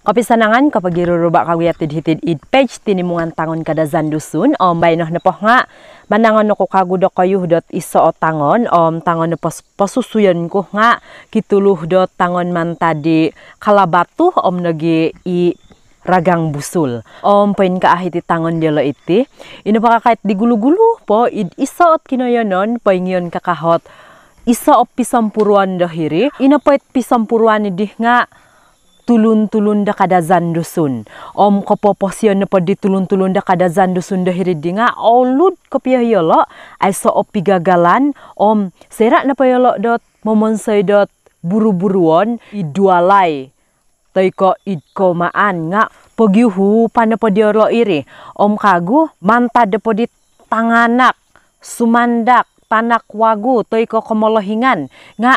Kopi sanangan kapag ka kaguyat tidhitid id page tinimungan tangon kada zandusun om bay noh nepoh nga manangon noko kagudo kayuh dot iso o tangon om tangon nepos posusuyon ko nga kituluh dot tangon man tadi kalabatu om nagi i ragang busul. Om poin ka ahiti tangon dialo iti. Ino pa kakait digulu-gulu po id iso ot kinoyonon poin yon kakahot iso o pisampuruan dahiri Ino poit pisampuruan idih nga tulun-tulun da kada zandusun. Om ko poposion na tulun-tulun da kada zandusun da hiridinga. Olud ko yolo, Ay so opigagalan. Om serak na payolo dot momonsoy dot buru-buruon. Idualay. Toiko idkomaan nga. Pagihu yolo iri. Om kagu manta da padi tanganak. Sumandak. Tanak wagu. Toiko komolohingan. Nga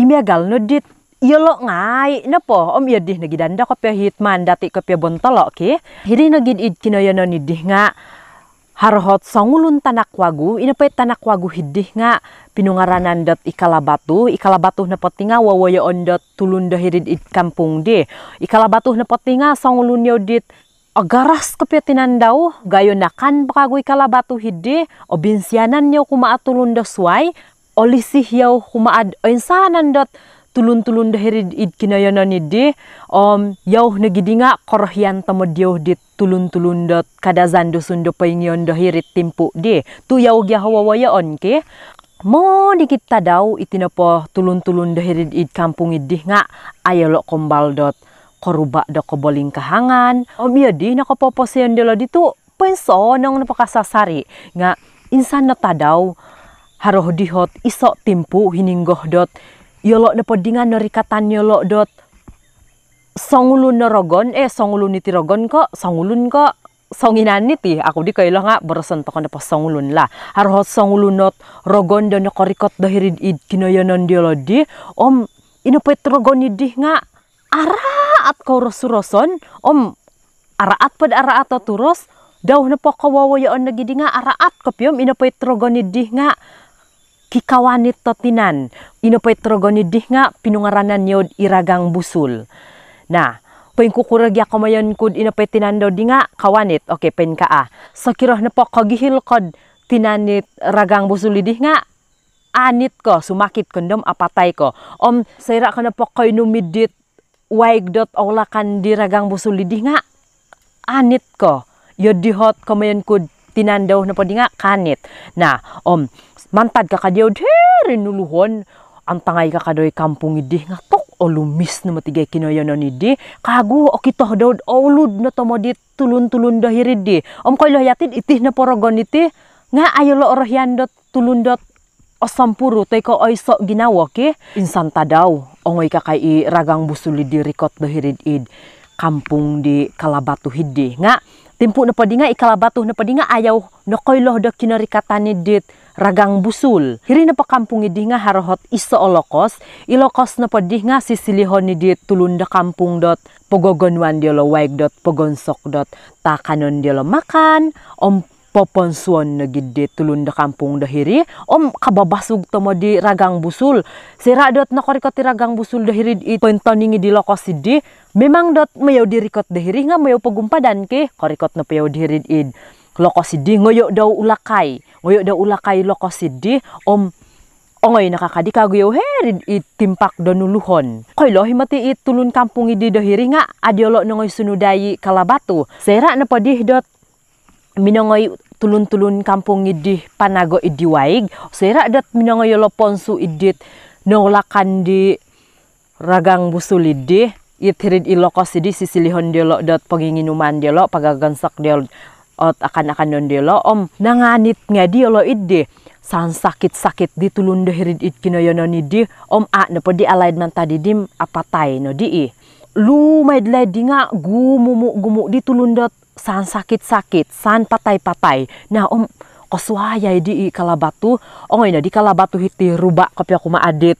imiagal nudit Iya lo ngai napa po om yedih iya nagi danda kopi hitman dati kopi bontolo ki. Hiri na id kino kinoyono nidih nga harhot sangulun tanak wagu pe tanak wagu hidih nga pinungaranan dot ikalabatu ikalabatu napa potinga wawaya on dot tulun it kampung di ikalabatu na potinga sangulun yo dit agaras kapetinan dau gayo nakan pakagu ikalabatu hidih obinsianan binsyanan yo kumaatulun da olisih yau kumaad o insanan dot tulun-tulun dahiri id kinayanan de, om yauh dinga korhian tamo diuh dit tulun-tulun dot kada zando sundo pengion dahiri timpu de tu yauh gya waya on ke mo dikit tadau itinapo tulun-tulun dahiri id kampung idih nga ayolo kombal dot koruba do koboling kahangan om iya di lo di tu penso nang kasasari nga insan na tadau haroh dihot isok timpu hininggoh dot yolo nepo podingan no yolo dot songulun norogon eh songulun niti rogon ko songulun ko songinan niti aku di kailo nga boroson to nepo songulun lah harho songulun not rogon do korikot do id kinoyonon diolo di om ino pet rogon idih nga araat ko rosuroson om araat pad araat to turos daw na po kawawayoon nagidi nga araat kopiom ino pet rogon nga kikawanit totinan, inopoy trogonidih nga pinungaranan yod iragang busul. Na, Poin ko ya kamayon kud inapay tinando di nga kawanit. Okay, penka. ka ah. So kiroh na po kagihil kod tinanit ragang busulidih nga anit ko, sumakit kondom apatay ko. Om, sayra ko na po koy numidit waig dot aulakan di ragang busulidih nga anit ko. Yodihot kamayon kud tinando na po di nga kanit. Na, om, Mantad ka kadyo dhere nuluhon. Ang tangay ka kadoy kampung idi nga tok o lumis na matigay ni idi. Kago o kita daw olud na tomodit tulun-tulun dahiri di. Om koy lohyatid itih na porogon iti. Nga ayo lo dot o sampuru tay ko oy so ginawa ki. Insanta daw. Ongoy ka i ragang busuli di rikot dahirid id kampung di Kalabatu Hide nga timpu na i ikalabatu na padinga ayaw na koyloh da kinarikatani dit ragang busul. Hiri na pa kampung idi nga harohot iso olokos, ilokos na padih nga sisiliho ni dit kampung dot pogogonwan diolo waig dot pogonsok dot takanon diolo makan, om popon suon na gidde tulun da kampung dahiri om to mo di ragang busul sira dot na korikot ragang busul dahiri i pentoningi di lokos di memang dot mayaw dirikot dahiri nga mayaw pagumpadan ke korikot na payaw dahiri lokos sidi ngoyo daw ulakay ngoyo daw ulakay sidi om ongoy nakakadika guyo herid itimpak donuluhon koy lo himati itulun kampung idi dahiri nga adyolo nungoy sunudayi kalabatu sera na dot minongoy tulun-tulun kampung idih panago idi waig sira dat minongoy loponsu ponsu idit nolakan di ragang busul idih itirid ilokos idi sisilihon delo dat penginginuman delo pagagansak delo ot akan akan non lo om nanganit ngadi lo idih san sakit sakit di tulun dehirid it kino nidi om a nepo di alaid man tadi dim apa tay no di lu maid lai dinga gumu gumu di tulun dot san sakit-sakit, san patai-patai. Nah om oswaya di kalabatu, om ini di kalabatu hiti rubak kopi aku adit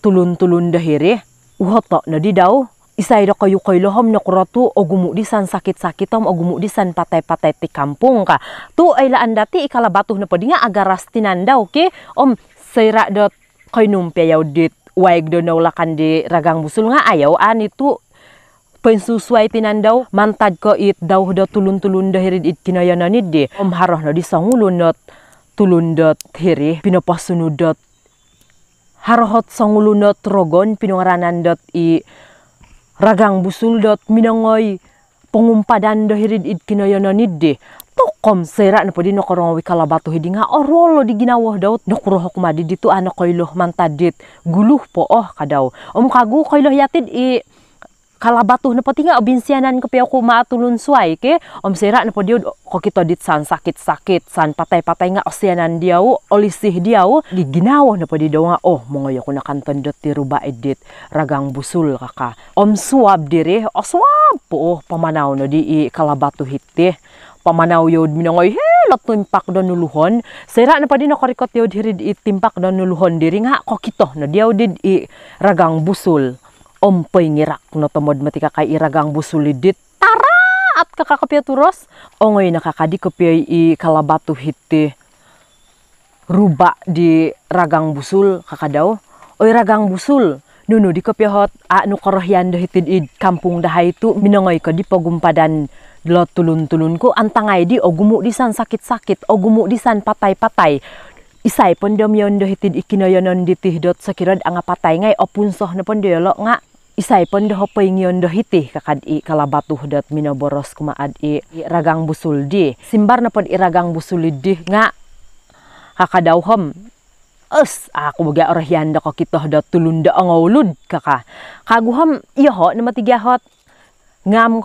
tulun-tulun dahiri. Uhoto na di daw, isai da kayu kayu lohom na tu ogumu di san sakit-sakit om ogumu di san patai-patai ti kampung ka. Tu aila andati ikalabatu na padinga agar rastinan daw okay? om seira dot kainum payau dit waig do naulakan di ragang busul nga ayaw an itu pensusui pinandau mantad ko it daw do tulun-tulun do hirid it kinayanan di om harah na di dot sangulunot tulundot hiri harohot harahot dot rogon dot i ragang busul dot minangoy pengumpadan do it kinayanan di tokom sera na pwede no korong wi kalabatu hidi nga orolo di ginawah daw no kurohok madi dito ano koyloh mantadit guluh po oh kadaw om kagu koyloh yatid i kalabatuh na pati nga obinsianan ko piyo kuma tulun suai, ke om serak na podio ko kito dit san sakit-sakit san patai-patai nga osyanan diaw olisih diaw giginawo na podi daw nga oh mau ko oh oh, kuna dot ti ruba edit ragang busul kaka om suap diri o oh suap po oh, pamanaw na di kalabatuh hitte pamanaw yod minangoy he lot timpak don nuluhon sira na na rikot yod hirid timpak don nuluhon diri nga ko kito na diaw did i ragang busul ompoy ngirak no tomod mati kakai iragang busulidit tara at kakakapya turos ongoy nakakadi kapya i kalabatu hiti ruba di ragang busul kakadaw oy ragang busul nunu di hot a nu korohyan hitid id kampung dahay tu minongoy ko di pagumpadan lo tulun-tulun ko antangay di ogumu disan sakit-sakit ogumu disan di san patay-patay isay pon dom yon do hitid ikinoyonon ditih dot sakirod ang apatay ngay soh na dia lo nga Isai pun pon ingin paingion hitih kakad i kalabatuh dat minoboros kuma ad i ragang busul di. Simbar na pod ragang busul di nga hom Es aku baga orahian da kakitoh dat tulunda angawulud kaka. iya iho nama tiga hot. Ngam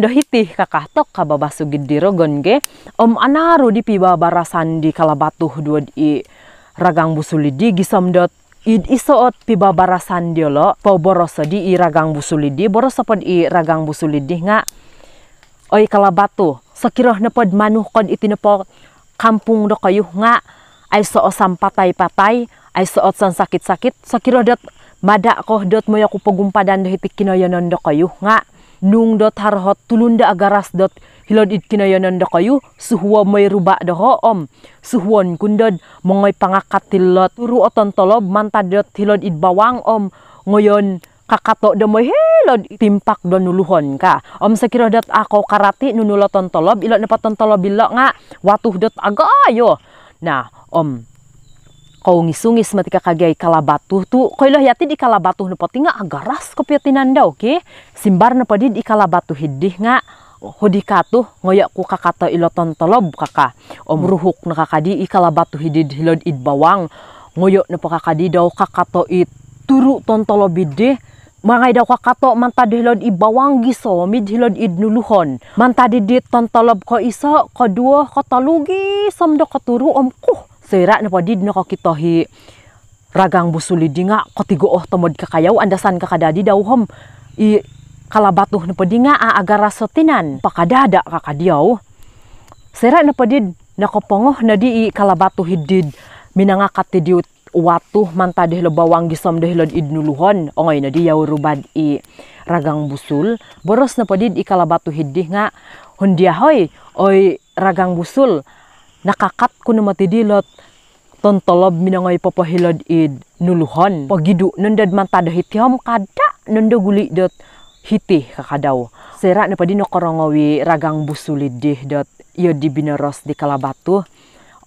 dah hitih kakak tok kababasu gede rogon ge. Om anaru di piba barasan di kalabatuh dua di ragang busulidi gisom dot id isoot pibabarasan diolo po boroso di iragang busulidi boroso pod iragang busulidi nga oi kalabatu Sakiroh nepod manuh kod po kampung do kayuh nga ay soot sampatay-patay ay soot san sakit-sakit Sakiroh dot madak ko dot moyo kupagumpadan do hitik kinoyonon do kayuh nga nung dot harhot tulunda agaras dot hilod it kinayanan da kayo suhuwa may ruba da om suhuon kundod mongoy pangakatilot turu oton tolob mantadot hilod it bawang om ngoyon kakato da mo hilod timpak do nuluhon ka. Om sakiro dot ako karati nunuloton tolob ilot napaton tolob ilo nga watuh dot agayo. Nah, om kau ngisungis matika matika kagai kalabatuh tu koilah yati di kalabatuh nepo tinga agaras kopiatinan daw ke simbar nopo di di kalabatuh hidih nga hodikatuh ngoyak ku kakata iloton tolob kaka om hmm. ruhuk na kakadi ikalabatuh hidid hilod id bawang ngoyok nepo kakadi daw kakato it turu tontolo bidih Mangai daw kakato mantadi hilod i bawang giso mid hilod id nuluhon. Mantad ton tontolob ko iso ko duo ko talugi samdo ko turu om kuh Sera na po did na kitohi ragang busuli di nga kotigo oh tomod kakayaw andasan kakadadi daw hom i kalabatuh na po di nga agar rasotinan pakadada kakadiyaw. Sera na po did nakapongoh na di i kalabatuh hidid minangakat ti watu watuh manta lo bawang gisom lo idnuluhon ongoy na di yau rubad i ragang busul boros na po i ikalabatuhid hidih nga hundiahoy oy ragang busul nakakat kuno matidilot ton tolob papahilad id nuluhan pagidu nundad man tada hitiham kada nunda guli dot hiti kakadaw sera na padino nokorongawi ragang busulid dih dot iyo di binaros di kalabatu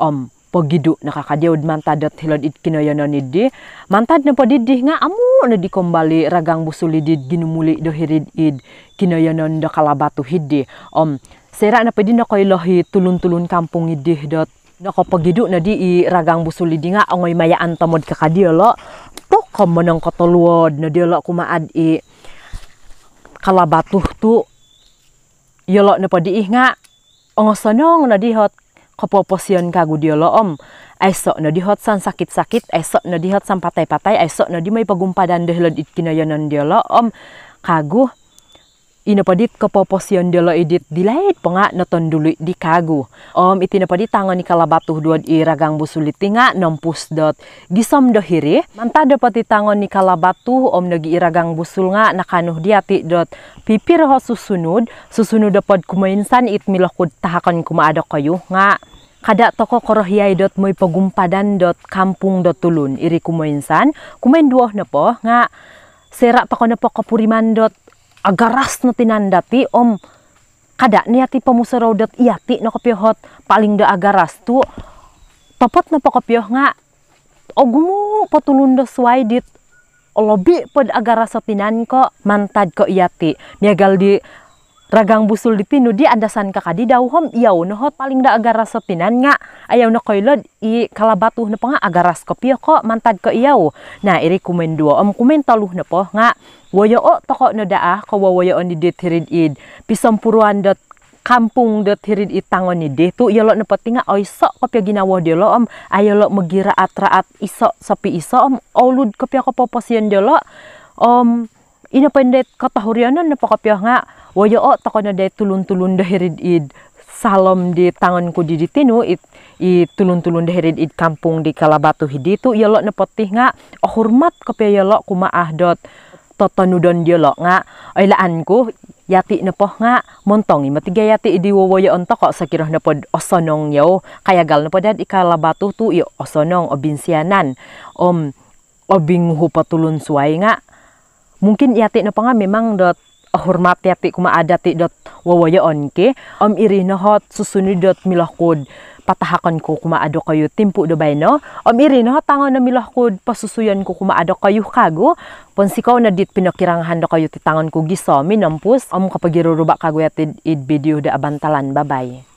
om pagidu nakakadaw mantad dot hilad id kinayanan idi mantad na padi dih nga amu na di kembali ragang busulid id ginumuli dohirid id kinayanan da kalabatu hidi om Sera na pwede na koy lohi tulun-tulun kampung idih dot. Na ko Nakapagidu na di i ragang busuli di nga angoy mayaan tamod kakadiala. Tok ka manang luod na kuma kumaad i kalabatuh tu. Yala na pwede ih nga. Ang sanong na dihot kapoposyon kagu lo om. Esok na dihot san sakit-sakit. Esok na dihot san patay-patay. Esok na di may pagumpadan lo it kinayanan lo om. Kaguh inapadit kapoposyon dolo edit dilait penga naton dulu di kagu. Om itinapadit tangan ni kalabatuh dua iragang busulit tinga nampus dot gisom dohiri. Manta dapat tangan ni kalabatuh om nagi iragang busul nga nakanuh diati dot pipir ho susunod. Susunod dapat kumainsan it tahakon tahakan kumaada kayo nga kada toko korohiyay dot moy pagumpadan dot kampung dot tulun iri kumainsan kumain duoh na po nga serak pa ko na kapuriman dot na tinandati om kada niati dat iati na kopiohot paling da agaras tu topot na pakapiyoh nga ogumu potulundo swaidit lobi pod agaras tinan ko mantad ko iati niya galdi ragang busul di pinu di andasan kakadi dauhom iau nohot paling da agaras sotinan nga ayaw na koilod i kalabatuh nepo nga agar ko kopi ko mantad ko iau na iri dua om kumen taluh nepo nga woyo o toko na daa ah, di di detirid id pisom puruan dot kampung dot hirid tangon ni tu yolo nepo tinga nga oy sok wo de lo om ayolo atra atraat iso sopi iso om olud kopi ko de lo om ina pendet kota hurianan nepo pakopya nga Woyo o oh, tokono de tulun-tulun dahirid id salom di tanganku di ditinu it i tulun-tulun dahirid id kampung di Kalabatu hiditu yolo ya nepotih nga oh hormat kopi yolo ya kuma ahdot totonudon ya lo nga oilaanku yati nepoh nga montongi matiga yati di wowoyo onto kok sakirah nepod osonong yo oh. kayagal nepod dad ikalabatu tu i osonong obinsianan om obing hupatulun suai nga mungkin yati nepoh nga memang dot hormat ya kuma ada dot wawaya onke om iri nohot susuni dot kod patahakon ko kuma ado kayo timpu do bayno om iri nohot tangon na kod pasusuyan ko kuma ado kayo kago sikaw na dit pinokirang hando kayo ti tangon ko giso minampus om rubak kago ya id video da abantalan bye bye